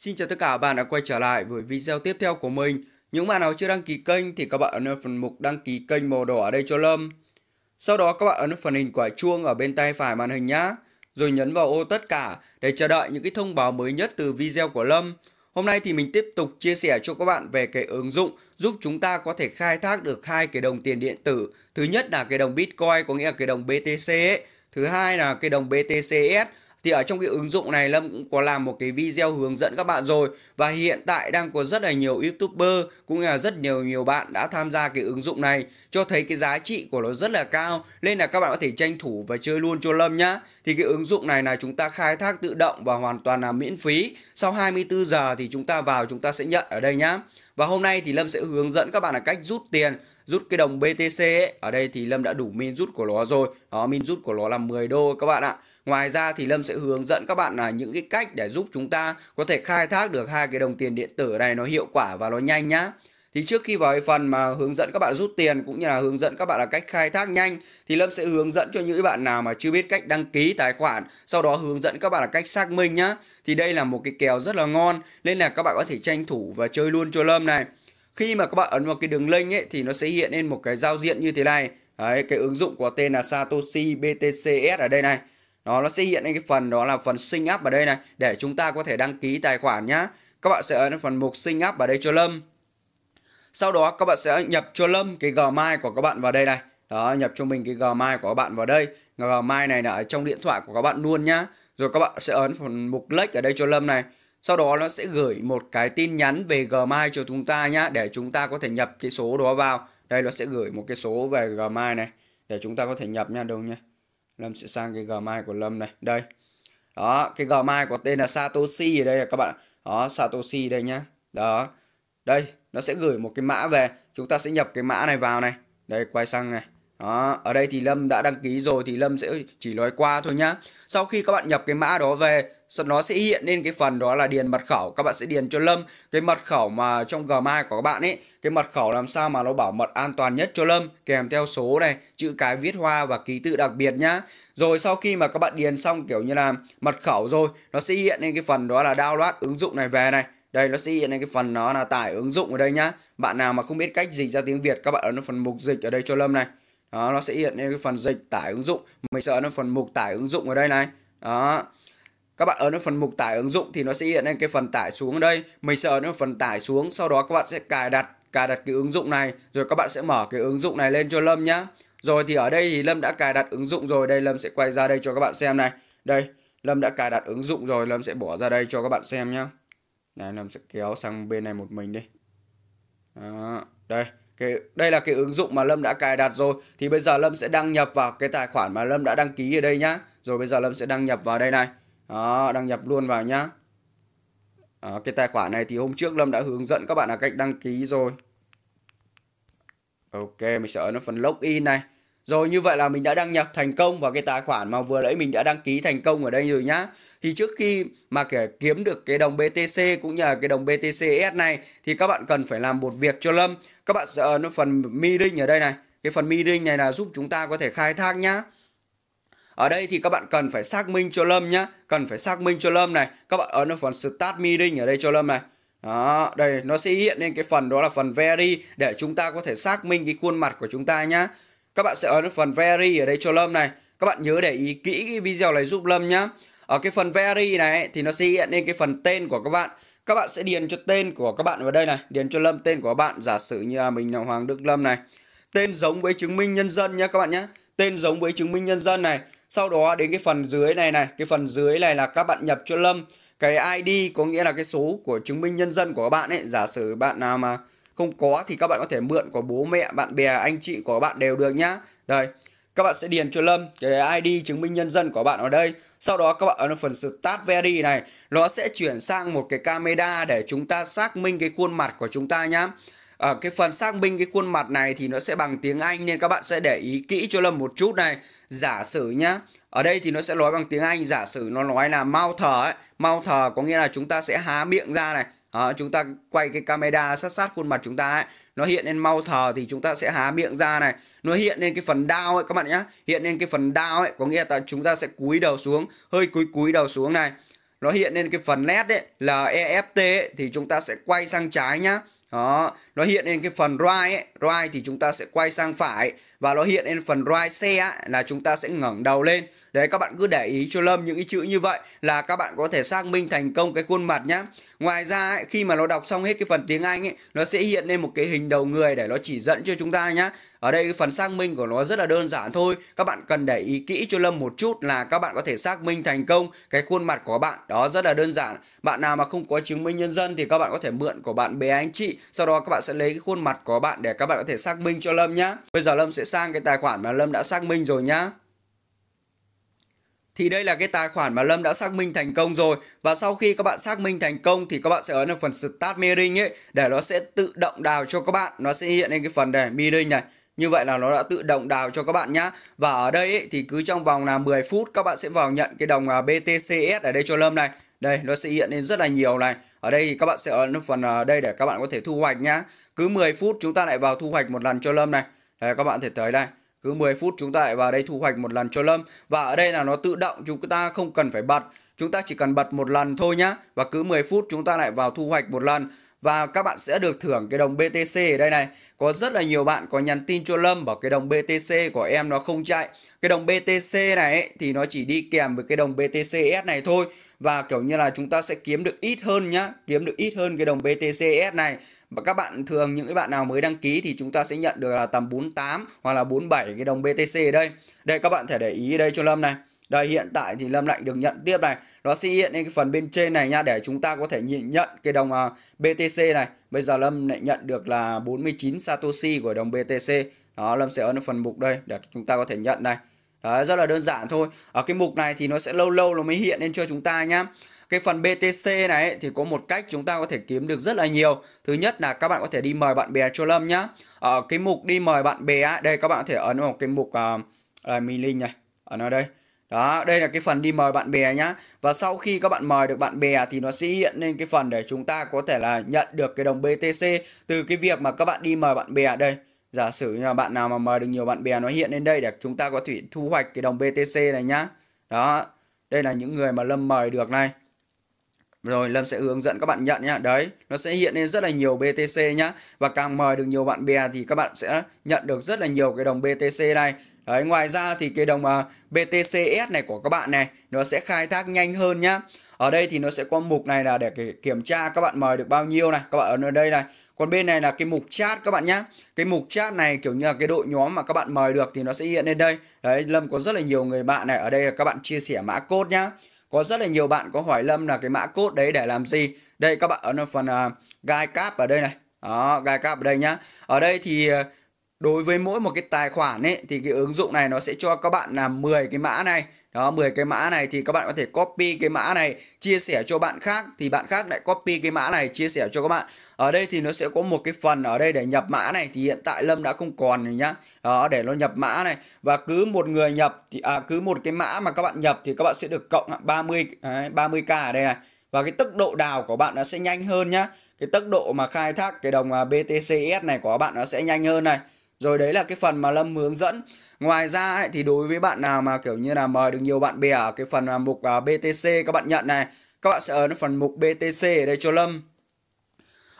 Xin chào tất cả bạn đã quay trở lại với video tiếp theo của mình. Những bạn nào chưa đăng ký kênh thì các bạn ấn vào phần mục đăng ký kênh màu đỏ ở đây cho Lâm. Sau đó các bạn ấn phần hình quả chuông ở bên tay phải màn hình nhé. Rồi nhấn vào ô tất cả để chờ đợi những cái thông báo mới nhất từ video của Lâm. Hôm nay thì mình tiếp tục chia sẻ cho các bạn về cái ứng dụng giúp chúng ta có thể khai thác được hai cái đồng tiền điện tử. Thứ nhất là cái đồng Bitcoin có nghĩa là cái đồng BTC ấy. Thứ hai là cái đồng BTCS thì ở trong cái ứng dụng này Lâm cũng có làm một cái video hướng dẫn các bạn rồi và hiện tại đang có rất là nhiều youtuber cũng là rất nhiều nhiều bạn đã tham gia cái ứng dụng này cho thấy cái giá trị của nó rất là cao nên là các bạn có thể tranh thủ và chơi luôn cho Lâm nhá thì cái ứng dụng này là chúng ta khai thác tự động và hoàn toàn là miễn phí sau 24 giờ thì chúng ta vào chúng ta sẽ nhận ở đây nhá và hôm nay thì Lâm sẽ hướng dẫn các bạn là cách rút tiền rút cái đồng BTC ấy. Ở đây thì Lâm đã đủ min rút của nó rồi. Đó, min rút của nó là 10 đô các bạn ạ. Ngoài ra thì Lâm sẽ hướng dẫn các bạn là những cái cách để giúp chúng ta có thể khai thác được hai cái đồng tiền điện tử này nó hiệu quả và nó nhanh nhá. Thì trước khi vào cái phần mà hướng dẫn các bạn rút tiền cũng như là hướng dẫn các bạn là cách khai thác nhanh thì Lâm sẽ hướng dẫn cho những bạn nào mà chưa biết cách đăng ký tài khoản, sau đó hướng dẫn các bạn là cách xác minh nhá. Thì đây là một cái kèo rất là ngon nên là các bạn có thể tranh thủ và chơi luôn cho Lâm này khi mà các bạn ấn vào cái đường link ấy thì nó sẽ hiện lên một cái giao diện như thế này đấy cái ứng dụng của tên là Satoshi BTCS ở đây này đó nó sẽ hiện lên cái phần đó là phần sign up ở đây này để chúng ta có thể đăng ký tài khoản nhá các bạn sẽ ấn phần mục sign up ở đây cho lâm sau đó các bạn sẽ nhập cho lâm cái gmail của các bạn vào đây này đó nhập cho mình cái gmail của các bạn vào đây gmail này là ở trong điện thoại của các bạn luôn nhá rồi các bạn sẽ ấn phần mục lách ở đây cho lâm này sau đó nó sẽ gửi một cái tin nhắn về Gmail cho chúng ta nhá để chúng ta có thể nhập cái số đó vào đây nó sẽ gửi một cái số về Gmail này để chúng ta có thể nhập nha đâu nhá Lâm sẽ sang cái Gmail của Lâm này đây đó cái Gmail có tên là Satoshi ở đây là các bạn đó Satoshi đây nhá đó đây nó sẽ gửi một cái mã về chúng ta sẽ nhập cái mã này vào này đây quay sang này đó, ở đây thì Lâm đã đăng ký rồi thì Lâm sẽ chỉ nói qua thôi nhá. Sau khi các bạn nhập cái mã đó về, nó sẽ hiện lên cái phần đó là điền mật khẩu. Các bạn sẽ điền cho Lâm cái mật khẩu mà trong Gmail của các bạn ấy. Cái mật khẩu làm sao mà nó bảo mật an toàn nhất cho Lâm kèm theo số này, chữ cái viết hoa và ký tự đặc biệt nhá. Rồi sau khi mà các bạn điền xong kiểu như là mật khẩu rồi, nó sẽ hiện lên cái phần đó là download ứng dụng này về này. Đây nó sẽ hiện lên cái phần nó là tải ứng dụng ở đây nhá. Bạn nào mà không biết cách dịch ra tiếng Việt các bạn ở vào phần mục dịch ở đây cho Lâm này đó nó sẽ hiện lên cái phần dịch tải ứng dụng mình sẽ ấn vào phần mục tải ứng dụng ở đây này đó các bạn ấn vào phần mục tải ứng dụng thì nó sẽ hiện lên cái phần tải xuống ở đây mình sẽ ấn vào phần tải xuống sau đó các bạn sẽ cài đặt cài đặt cái ứng dụng này rồi các bạn sẽ mở cái ứng dụng này lên cho lâm nhá rồi thì ở đây thì lâm đã cài đặt ứng dụng rồi đây lâm sẽ quay ra đây cho các bạn xem này đây lâm đã cài đặt ứng dụng rồi lâm sẽ bỏ ra đây cho các bạn xem nhá này lâm sẽ kéo sang bên này một mình đi đó, đây cái đây là cái ứng dụng mà Lâm đã cài đặt rồi thì bây giờ Lâm sẽ đăng nhập vào cái tài khoản mà Lâm đã đăng ký ở đây nhá rồi bây giờ Lâm sẽ đăng nhập vào đây này đó, đăng nhập luôn vào nhá đó, cái tài khoản này thì hôm trước Lâm đã hướng dẫn các bạn là cách đăng ký rồi Ok mình sẽ ấn phần login này rồi như vậy là mình đã đăng nhập thành công vào cái tài khoản mà vừa nãy mình đã đăng ký thành công ở đây rồi nhá. Thì trước khi mà kể kiếm được cái đồng BTC cũng như là cái đồng BTCS này thì các bạn cần phải làm một việc cho Lâm. Các bạn sẽ nó phần miring ở đây này. Cái phần miring này là giúp chúng ta có thể khai thác nhá. Ở đây thì các bạn cần phải xác minh cho Lâm nhá, cần phải xác minh cho Lâm này. Các bạn ấn vào phần start meeting ở đây cho Lâm này. Đó, đây nó sẽ hiện lên cái phần đó là phần very để chúng ta có thể xác minh cái khuôn mặt của chúng ta nhá các bạn sẽ ấn vào phần Vary ở đây cho Lâm này. Các bạn nhớ để ý kỹ cái video này giúp Lâm nhá. Ở cái phần Vary này thì nó sẽ hiện lên cái phần tên của các bạn. Các bạn sẽ điền cho tên của các bạn vào đây này. Điền cho Lâm tên của các bạn. Giả sử như là mình là Hoàng Đức Lâm này. Tên giống với chứng minh nhân dân nhá các bạn nhá. Tên giống với chứng minh nhân dân này. Sau đó đến cái phần dưới này này. Cái phần dưới này là các bạn nhập cho Lâm. Cái ID có nghĩa là cái số của chứng minh nhân dân của các bạn ấy. Giả sử bạn nào mà không có thì các bạn có thể mượn của bố mẹ bạn bè anh chị của bạn đều được nhá đây các bạn sẽ điền cho Lâm cái ID chứng minh nhân dân của bạn ở đây. Sau đó các bạn ở phần Start Very này, nó sẽ chuyển sang một cái camera để chúng ta xác minh cái khuôn mặt của chúng ta nhá. Ở ờ, cái phần xác minh cái khuôn mặt này thì nó sẽ bằng tiếng Anh nên các bạn sẽ để ý kỹ cho Lâm một chút này. Giả sử nhá. Ở đây thì nó sẽ nói bằng tiếng Anh, giả sử nó nói là mau thở ấy. Mau thở có nghĩa là chúng ta sẽ há miệng ra này, đó, chúng ta quay cái camera sát sát khuôn mặt chúng ta ấy nó hiện lên mau thờ thì chúng ta sẽ há miệng ra này nó hiện lên cái phần đau ấy các bạn nhé hiện lên cái phần đau ấy có nghĩa là chúng ta sẽ cúi đầu xuống hơi cúi cúi đầu xuống này nó hiện lên cái phần led đấy là EFT ấy, thì chúng ta sẽ quay sang trái nhá đó nó hiện lên cái phần right ấy. right thì chúng ta sẽ quay sang phải và nó hiện lên phần right xe là chúng ta sẽ ngẩng đầu lên đấy các bạn cứ để ý cho lâm những cái chữ như vậy là các bạn có thể xác minh thành công cái khuôn mặt nhá ngoài ra ấy, khi mà nó đọc xong hết cái phần tiếng anh ấy nó sẽ hiện lên một cái hình đầu người để nó chỉ dẫn cho chúng ta nhá ở đây phần xác minh của nó rất là đơn giản thôi các bạn cần để ý kỹ cho lâm một chút là các bạn có thể xác minh thành công cái khuôn mặt của bạn đó rất là đơn giản bạn nào mà không có chứng minh nhân dân thì các bạn có thể mượn của bạn bé anh chị sau đó các bạn sẽ lấy cái khuôn mặt của bạn để các bạn có thể xác minh cho lâm nhá bây giờ lâm sẽ sang cái tài khoản mà lâm đã xác minh rồi nhá thì đây là cái tài khoản mà Lâm đã xác minh thành công rồi và sau khi các bạn xác minh thành công thì các bạn sẽ ấn vào phần Start Mirroring ấy để nó sẽ tự động đào cho các bạn nó sẽ hiện lên cái phần này Mirroring này như vậy là nó đã tự động đào cho các bạn nhá. Và ở đây ấy, thì cứ trong vòng là 10 phút các bạn sẽ vào nhận cái đồng à, BTCS ở đây cho Lâm này. Đây nó sẽ hiện lên rất là nhiều này. Ở đây thì các bạn sẽ ấn phần à, đây để các bạn có thể thu hoạch nhá. Cứ 10 phút chúng ta lại vào thu hoạch một lần cho Lâm này. Đây các bạn thể thấy đây cứ 10 phút chúng ta lại vào đây thu hoạch một lần cho lâm và ở đây là nó tự động chúng ta không cần phải bật chúng ta chỉ cần bật một lần thôi nhá và cứ 10 phút chúng ta lại vào thu hoạch một lần và các bạn sẽ được thưởng cái đồng BTC ở đây này. Có rất là nhiều bạn có nhắn tin cho Lâm bảo cái đồng BTC của em nó không chạy. Cái đồng BTC này ấy, thì nó chỉ đi kèm với cái đồng BTCS này thôi và kiểu như là chúng ta sẽ kiếm được ít hơn nhá, kiếm được ít hơn cái đồng BTCS này. Và các bạn thường những cái bạn nào mới đăng ký thì chúng ta sẽ nhận được là tầm 48 hoặc là 47 cái đồng BTC ở đây. Đây các bạn thể để ý đây cho Lâm này. Đây hiện tại thì Lâm lại được nhận tiếp này. Nó sẽ hiện lên cái phần bên trên này nha để chúng ta có thể nhìn nhận cái đồng à, BTC này. Bây giờ Lâm lại nhận được là 49 Satoshi của đồng BTC. Đó Lâm sẽ ấn phần mục đây để chúng ta có thể nhận này. Đấy, rất là đơn giản thôi. Ở cái mục này thì nó sẽ lâu lâu nó mới hiện lên cho chúng ta nhá. Cái phần BTC này thì có một cách chúng ta có thể kiếm được rất là nhiều. Thứ nhất là các bạn có thể đi mời bạn bè cho Lâm nhá. Ở cái mục đi mời bạn bè, đây các bạn có thể ấn vào cái mục uh, là uh, à, link này. ở vào đây đó, đây là cái phần đi mời bạn bè nhá. Và sau khi các bạn mời được bạn bè thì nó sẽ hiện lên cái phần để chúng ta có thể là nhận được cái đồng BTC từ cái việc mà các bạn đi mời bạn bè đây. Giả sử như là bạn nào mà mời được nhiều bạn bè nó hiện lên đây để chúng ta có thể thu hoạch cái đồng BTC này nhá. Đó, đây là những người mà Lâm mời được này. Rồi Lâm sẽ hướng dẫn các bạn nhận nhá. Đấy, nó sẽ hiện lên rất là nhiều BTC nhá. Và càng mời được nhiều bạn bè thì các bạn sẽ nhận được rất là nhiều cái đồng BTC này. Đấy, ngoài ra thì cái đồng uh, à, BTCS này của các bạn này nó sẽ khai thác nhanh hơn nhá. Ở đây thì nó sẽ có mục này là để kiểm tra các bạn mời được bao nhiêu này, các bạn ấn ở đây này. Còn bên này là cái mục chat các bạn nhá. Cái mục chat này kiểu như là cái đội nhóm mà các bạn mời được thì nó sẽ hiện lên đây. Đấy, Lâm có rất là nhiều người bạn này, ở đây là các bạn chia sẻ mã code nhá. Có rất là nhiều bạn có hỏi Lâm là cái mã code đấy để làm gì. Đây các bạn ở vào phần uh, guide cap ở đây này. Đó, guide cap ở đây nhá. Ở đây thì uh, đối với mỗi một cái tài khoản ấy thì cái ứng dụng này nó sẽ cho các bạn là 10 cái mã này đó 10 cái mã này thì các bạn có thể copy cái mã này chia sẻ cho bạn khác thì bạn khác lại copy cái mã này chia sẻ cho các bạn ở đây thì nó sẽ có một cái phần ở đây để nhập mã này thì hiện tại lâm đã không còn rồi nhá đó để nó nhập mã này và cứ một người nhập thì à, cứ một cái mã mà các bạn nhập thì các bạn sẽ được cộng 30 đấy, 30k ở đây này và cái tốc độ đào của bạn nó sẽ nhanh hơn nhá cái tốc độ mà khai thác cái đồng à, BTCS này của bạn nó sẽ nhanh hơn này rồi đấy là cái phần mà lâm hướng dẫn ngoài ra ấy, thì đối với bạn nào mà kiểu như là mời được nhiều bạn bè ở cái phần à, mục à, btc các bạn nhận này các bạn sẽ ấn phần mục btc ở đây cho lâm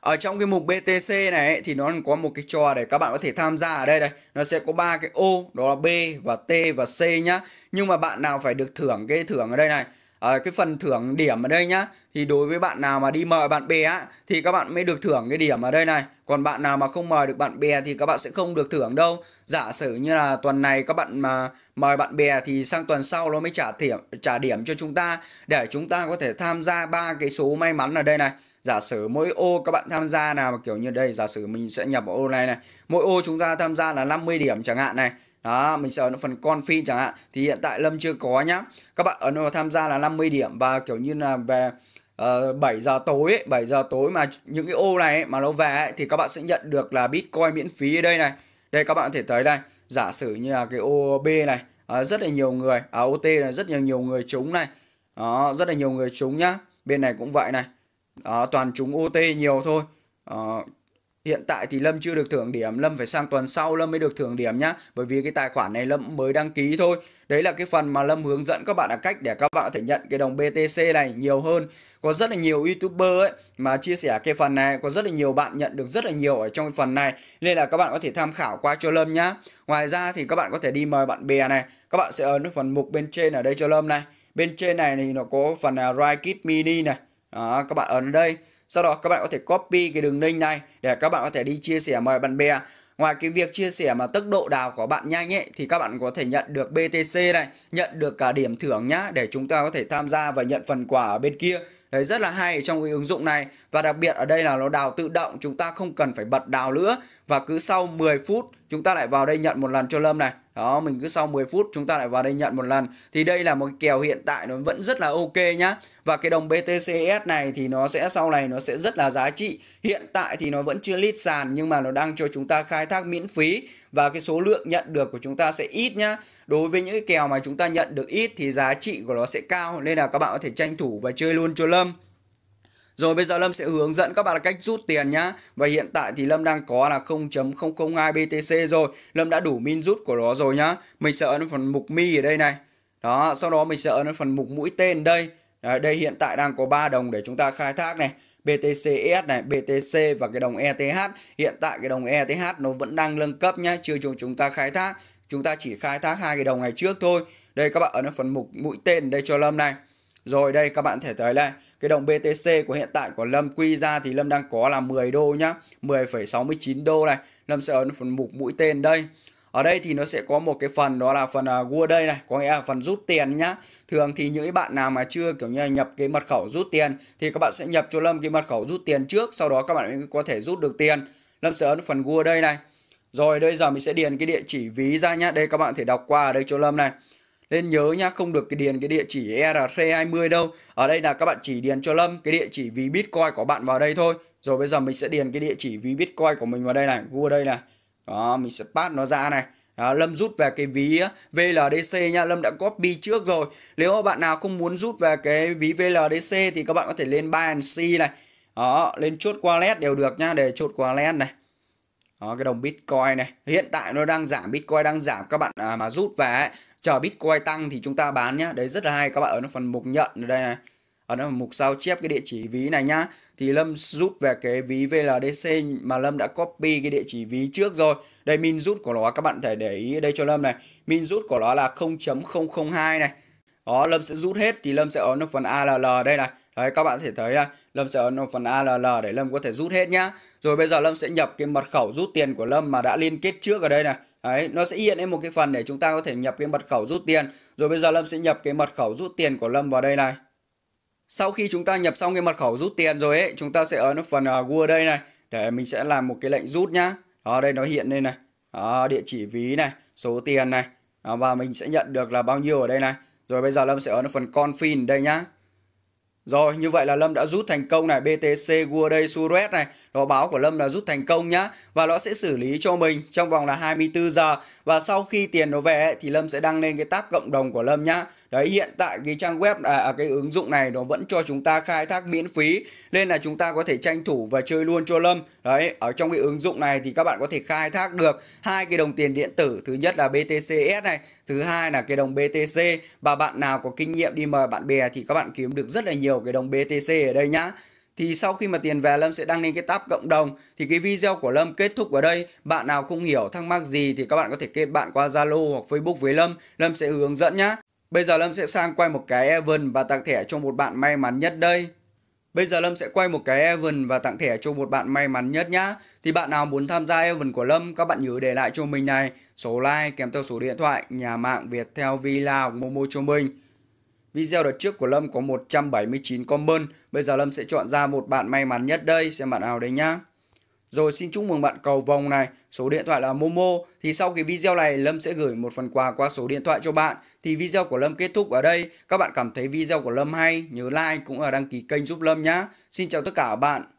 ở trong cái mục BTC này ấy, thì nó có một cái trò để các bạn có thể tham gia ở đây này nó sẽ có ba cái ô đó là B và T và C nhá nhưng mà bạn nào phải được thưởng cái thưởng ở đây này à, cái phần thưởng điểm ở đây nhá thì đối với bạn nào mà đi mời bạn bè á thì các bạn mới được thưởng cái điểm ở đây này còn bạn nào mà không mời được bạn bè thì các bạn sẽ không được thưởng đâu giả sử như là tuần này các bạn mà mời bạn bè thì sang tuần sau nó mới trả điểm trả điểm cho chúng ta để chúng ta có thể tham gia ba cái số may mắn ở đây này giả sử mỗi ô các bạn tham gia nào mà kiểu như đây giả sử mình sẽ nhập vào ô này này mỗi ô chúng ta tham gia là 50 điểm chẳng hạn này đó mình sẽ ấn phần config chẳng hạn thì hiện tại lâm chưa có nhá các bạn ấn vào tham gia là 50 điểm và kiểu như là về uh, ờ, 7 giờ tối ấy, 7 giờ tối mà những cái ô này ấy, mà nó về ấy, thì các bạn sẽ nhận được là bitcoin miễn phí ở đây này đây các bạn có thể thấy đây giả sử như là cái ô B này à, rất là nhiều người à, OT là rất nhiều nhiều người chúng này đó rất là nhiều người chúng nhá bên này cũng vậy này đó, toàn chúng OT nhiều thôi đó, ờ, Hiện tại thì Lâm chưa được thưởng điểm, Lâm phải sang tuần sau Lâm mới được thưởng điểm nhá, bởi vì cái tài khoản này Lâm mới đăng ký thôi. Đấy là cái phần mà Lâm hướng dẫn các bạn là cách để các bạn có thể nhận cái đồng BTC này nhiều hơn. Có rất là nhiều YouTuber ấy mà chia sẻ cái phần này, có rất là nhiều bạn nhận được rất là nhiều ở trong cái phần này nên là các bạn có thể tham khảo qua cho Lâm nhá. Ngoài ra thì các bạn có thể đi mời bạn bè này, các bạn sẽ ấn phần mục bên trên ở đây cho Lâm này. Bên trên này thì nó có phần là Ride Kit Mini này. Đó, các bạn ấn đây sau đó các bạn có thể copy cái đường link này để các bạn có thể đi chia sẻ mời bạn bè. Ngoài cái việc chia sẻ mà tốc độ đào của bạn nhanh ấy thì các bạn có thể nhận được BTC này, nhận được cả điểm thưởng nhá để chúng ta có thể tham gia và nhận phần quà ở bên kia. Đấy rất là hay trong cái ứng dụng này và đặc biệt ở đây là nó đào tự động chúng ta không cần phải bật đào nữa và cứ sau 10 phút chúng ta lại vào đây nhận một lần cho lâm này đó mình cứ sau 10 phút chúng ta lại vào đây nhận một lần thì đây là một cái kèo hiện tại nó vẫn rất là ok nhá và cái đồng BTCS này thì nó sẽ sau này nó sẽ rất là giá trị hiện tại thì nó vẫn chưa lít sàn nhưng mà nó đang cho chúng ta khai thác miễn phí và cái số lượng nhận được của chúng ta sẽ ít nhá đối với những cái kèo mà chúng ta nhận được ít thì giá trị của nó sẽ cao nên là các bạn có thể tranh thủ và chơi luôn cho lâm rồi bây giờ Lâm sẽ hướng dẫn các bạn cách rút tiền nhá. Và hiện tại thì Lâm đang có là 0.002 BTC rồi. Lâm đã đủ min rút của nó rồi nhá. Mình sẽ ấn phần mục mi ở đây này. Đó, sau đó mình sẽ ấn phần mục mũi tên đây. Đấy, đây hiện tại đang có 3 đồng để chúng ta khai thác này. BTCS này, BTC và cái đồng ETH. Hiện tại cái đồng ETH nó vẫn đang nâng cấp nhá, chưa cho chúng ta khai thác. Chúng ta chỉ khai thác hai cái đồng này trước thôi. Đây các bạn ấn phần mục mũi tên đây cho Lâm này. Rồi đây các bạn thể thấy đây, cái đồng BTC của hiện tại của Lâm quy ra thì Lâm đang có là 10 đô nhá, 10,69 đô này. Lâm sẽ ấn phần mục mũi tên đây. Ở đây thì nó sẽ có một cái phần đó là phần uh, đây này, có nghĩa là phần rút tiền nhá. Thường thì những bạn nào mà chưa kiểu như là nhập cái mật khẩu rút tiền thì các bạn sẽ nhập cho Lâm cái mật khẩu rút tiền trước, sau đó các bạn có thể rút được tiền. Lâm sẽ ấn phần Word đây này. Rồi bây giờ mình sẽ điền cái địa chỉ ví ra nhá. Đây các bạn thể đọc qua ở đây cho Lâm này nên nhớ nhá không được cái điền cái địa chỉ ERC20 đâu ở đây là các bạn chỉ điền cho Lâm cái địa chỉ ví Bitcoin của bạn vào đây thôi rồi bây giờ mình sẽ điền cái địa chỉ ví Bitcoin của mình vào đây này Google đây này đó mình sẽ pass nó ra này đó, Lâm rút về cái ví VLDC nha Lâm đã copy trước rồi Nếu mà bạn nào không muốn rút về cái ví VLDC Thì các bạn có thể lên Binance này Đó, lên chốt wallet đều được nhá, Để chốt wallet này đó, cái đồng Bitcoin này hiện tại nó đang giảm Bitcoin đang giảm các bạn à, mà rút về ấy, chờ Bitcoin tăng thì chúng ta bán nhá đấy rất là hay các bạn ở phần mục nhận ở đây này ở đó mục sao chép cái địa chỉ ví này nhá thì Lâm rút về cái ví VLDC mà Lâm đã copy cái địa chỉ ví trước rồi đây min rút của nó các bạn thể để ý đây cho Lâm này min rút của nó là 0.002 này đó lâm sẽ rút hết thì lâm sẽ ấn vào phần all đây này đấy các bạn sẽ thấy là lâm sẽ ấn vào phần all để lâm có thể rút hết nhá rồi bây giờ lâm sẽ nhập cái mật khẩu rút tiền của lâm mà đã liên kết trước ở đây này Đấy, nó sẽ hiện lên một cái phần để chúng ta có thể nhập cái mật khẩu rút tiền. Rồi bây giờ Lâm sẽ nhập cái mật khẩu rút tiền của Lâm vào đây này. Sau khi chúng ta nhập xong cái mật khẩu rút tiền rồi ấy, chúng ta sẽ ấn phần à, uh, Word đây này để mình sẽ làm một cái lệnh rút nhá. Đó đây nó hiện lên này. Đó, địa chỉ ví này, số tiền này. Đó, và mình sẽ nhận được là bao nhiêu ở đây này. Rồi bây giờ Lâm sẽ ấn vào phần config đây nhá. Rồi, như vậy là Lâm đã rút thành công này, BTC World Suret này, đó báo của Lâm là rút thành công nhá và nó sẽ xử lý cho mình trong vòng là 24 giờ và sau khi tiền nó về ấy, thì Lâm sẽ đăng lên cái tab cộng đồng của Lâm nhá. Đấy hiện tại cái trang web à, à, cái ứng dụng này nó vẫn cho chúng ta khai thác miễn phí nên là chúng ta có thể tranh thủ và chơi luôn cho Lâm. Đấy, ở trong cái ứng dụng này thì các bạn có thể khai thác được hai cái đồng tiền điện tử, thứ nhất là BTCS này, thứ hai là cái đồng BTC và bạn nào có kinh nghiệm đi mời bạn bè thì các bạn kiếm được rất là nhiều hiểu cái đồng BTC ở đây nhá thì sau khi mà tiền về Lâm sẽ đăng lên cái tab cộng đồng thì cái video của Lâm kết thúc ở đây bạn nào không hiểu thắc mắc gì thì các bạn có thể kết bạn qua Zalo hoặc Facebook với Lâm Lâm sẽ hướng dẫn nhá bây giờ Lâm sẽ sang quay một cái event và tặng thẻ cho một bạn may mắn nhất đây Bây giờ Lâm sẽ quay một cái event và tặng thẻ cho một bạn may mắn nhất nhá. Thì bạn nào muốn tham gia event của Lâm, các bạn nhớ để lại cho mình này số like kèm theo số điện thoại, nhà mạng Viettel Villa hoặc Momo cho mình. Video đợt trước của Lâm có 179 comment, bây giờ Lâm sẽ chọn ra một bạn may mắn nhất đây, xem bạn nào đấy nhá. Rồi xin chúc mừng bạn cầu vòng này, số điện thoại là Momo. Thì sau cái video này Lâm sẽ gửi một phần quà qua số điện thoại cho bạn. Thì video của Lâm kết thúc ở đây. Các bạn cảm thấy video của Lâm hay, nhớ like cũng là đăng ký kênh giúp Lâm nhá. Xin chào tất cả các bạn.